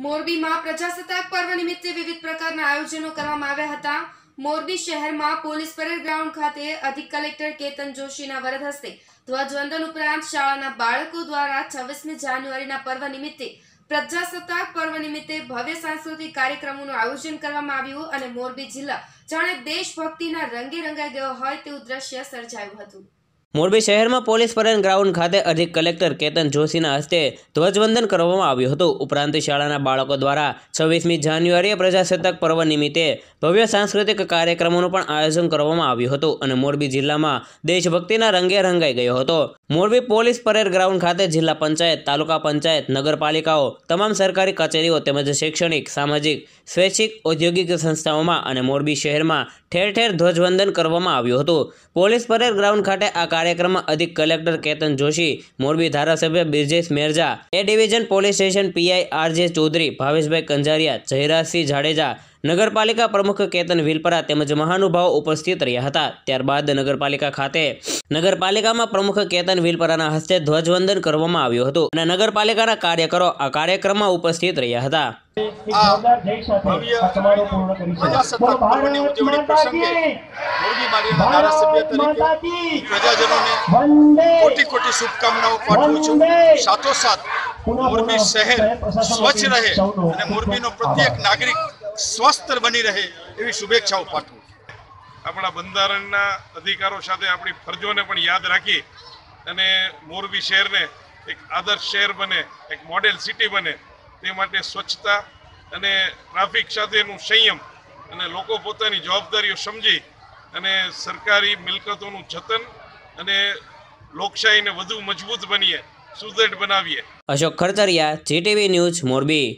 મોરબીમાં પ્રજાસત્તાક પર્વ નિમિત્તે વિવિધ પ્રકારના આયોજનો કરવામાં આવ્યા હતા મોરબી શહેરમાં પોલીસ પરેડ ગ્રાઉન્ડ ખાતે અધિક કલેક્ટર કેતન જોશીના વરદ હસ્તે ધ્વજવંદન ઉપરાંત શાળાના બાળકો દ્વારા છવ્વીસમી જાન્યુઆરીના પર્વ નિમિત્તે પ્રજાસત્તાક પર્વ નિમિત્તે ભવ્ય સાંસ્કૃતિક કાર્યક્રમોનું આયોજન કરવામાં આવ્યું અને મોરબી જિલ્લા જાણે દેશભક્તિના રંગે રંગાઈ ગયો હોય તેવું દ્રશ્ય સર્જાયું હતું મોરબી શહેરમાં પોલીસ પરેડ ગ્રાઉન્ડ ખાતે અધિક કલેક્ટર કેતન જોશીના હસ્તે ધ્વજવંદન કરવામાં આવ્યું હતું ઉપરાંત શાળાના બાળકો દ્વારા છવ્વીસમી જાન્યુઆરીએ પ્રજાસત્તાક પર્વ નિમિત્તે ભવ્ય સાંસ્કૃતિક કાર્યક્રમોનું પણ આયોજન કરવામાં આવ્યું હતું અને મોરબી જિલ્લામાં દેશભક્તિના રંગે રંગાઈ ગયો હતો મોરબી પોલીસ પરેડ ગ્રાઉન્ડ ખાતે જિલ્લા પંચાયત તાલુકા પંચાયત નગરપાલિકાઓ તમામ સરકારી કચેરીઓ તેમજ શૈક્ષણિક સામાજિક સ્વૈચ્છિક ઔદ્યોગિક સંસ્થાઓમાં અને મોરબી શહેરમાં ઠેર ઠેર ધ્વજવંદન કરવામાં આવ્યું હતું પોલીસ પરેડ ગ્રાઉન્ડ ખાતે આ કાર્યક્રમમાં અધિક કલેક્ટર કેતન જોશી મોરબી ધારાસભ્ય Brijesh Merja A division police station PI RJ Chaudhary Bhaveshbhai Kanjariya Jayrajsinh Jadeja નગરપાલિકા પ્રમુખ કેતન વિલપરા તેમજ મહાનુભાવ ઉપસ્થિત રહ્યા હતા ત્યારબાદ નગરપાલિકા ખાતે નગરપાલિકામાં પ્રમુખ કેતન વિલપરાના હસ્તે ધ્વજવંદન કરવામાં આવ્યું હતું અને નગરપાલિકાના કાર્યકરો આ કાર્યક્રમમાં ઉપસ્થિત રહ્યા હતા મોરબી શહેર સ્વચ્છ રહે અને મોરબીનો પ્રત્યેક નાગરિક સ્વસ્થ બની રહે એવી શુભેચ્છાઓ પાઠવું આપણા બંધારણના અધિકારો સાથે આપણી ફરજોને પણ યાદ રાખી અને મોરબી શહેરને એક આદર્શ શહેર બને એક મોડેલ સિટી બને તે માટે સ્વચ્છતા અને ટ્રાફિક સાથેનું સંયમ અને લોકો પોતાની જવાબદારીઓ સમજી અને સરકારી મિલકતોનું જતન અને લોકશાહીને વધુ મજબૂત બનીએ સુદૃઢ બનાવીએ અશોક ખરતરિયા જીટીવી ન્યૂઝ મોરબી